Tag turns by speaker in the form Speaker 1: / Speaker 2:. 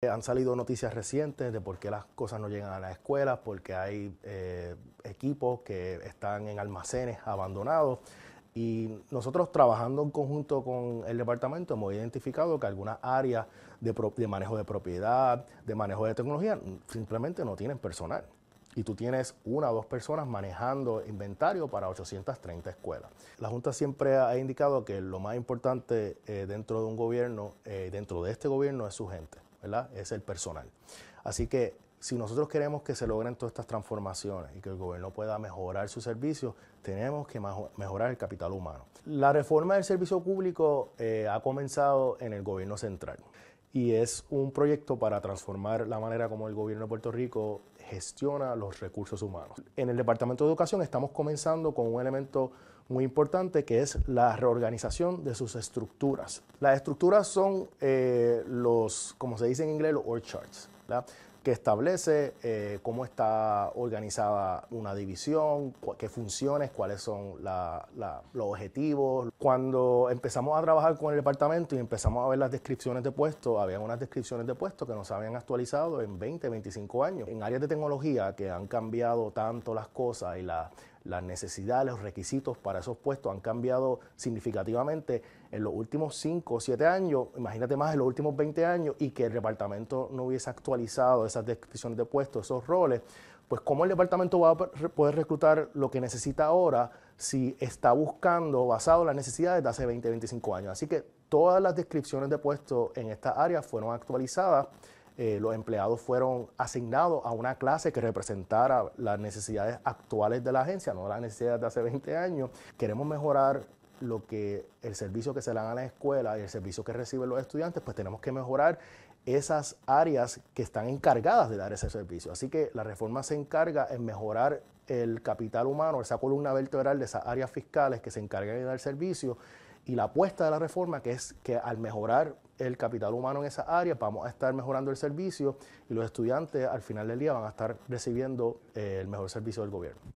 Speaker 1: Eh, han salido noticias recientes de por qué las cosas no llegan a las escuelas, porque hay eh, equipos que están en almacenes abandonados. Y nosotros trabajando en conjunto con el departamento hemos identificado que algunas áreas de, manejo de propiedad, de manejo de tecnología, simplemente no tienen personal. Y tú tienes una o dos personas manejando inventario para 830 escuelas. La Junta siempre ha indicado que lo más importante eh, dentro de un gobierno, dentro de este gobierno, es su gente. Es el personal. Así que si nosotros queremos que se logren todas estas transformaciones y que el gobierno pueda mejorar su servicio tenemos que mejorar el capital humano. La reforma del servicio público eh, ha comenzado en el gobierno central y es un proyecto para transformar la manera como el gobierno de Puerto Rico gestiona los recursos humanos. En el Departamento de Educación estamos comenzando con un elemento muy importante que es la reorganización de sus estructuras. Las estructuras son eh, los, como se dice en inglés, los org charts que establece eh, cómo está organizada una división, qué funciones, cuáles son los objetivos. Cuando empezamos a trabajar con el departamento y empezamos a ver las descripciones de puestos, había unas descripciones de puestos que nos habían actualizado en 20, 25 años. En áreas de tecnología que han cambiado tanto las cosas y la las necesidades, los requisitos para esos puestos han cambiado significativamente en los últimos 5 o 7 años, imagínate más en los últimos 20 años, y que el departamento no hubiese actualizado esas descripciones de puestos, esos roles, pues cómo el departamento va a poder reclutar lo que necesita ahora si está buscando basado en las necesidades de hace 20, 25 años. Así que todas las descripciones de puestos en esta área fueron actualizadas eh, los empleados fueron asignados a una clase que representara las necesidades actuales de la agencia, no las necesidades de hace 20 años. Queremos mejorar lo que el servicio que se le dan a la escuela y el servicio que reciben los estudiantes, pues tenemos que mejorar esas áreas que están encargadas de dar ese servicio. Así que la reforma se encarga en mejorar el capital humano, esa columna vertebral de esas áreas fiscales que se encargan de dar servicio y la apuesta de la reforma, que es que al mejorar el capital humano en esa área, vamos a estar mejorando el servicio y los estudiantes al final del día van a estar recibiendo eh, el mejor servicio del gobierno.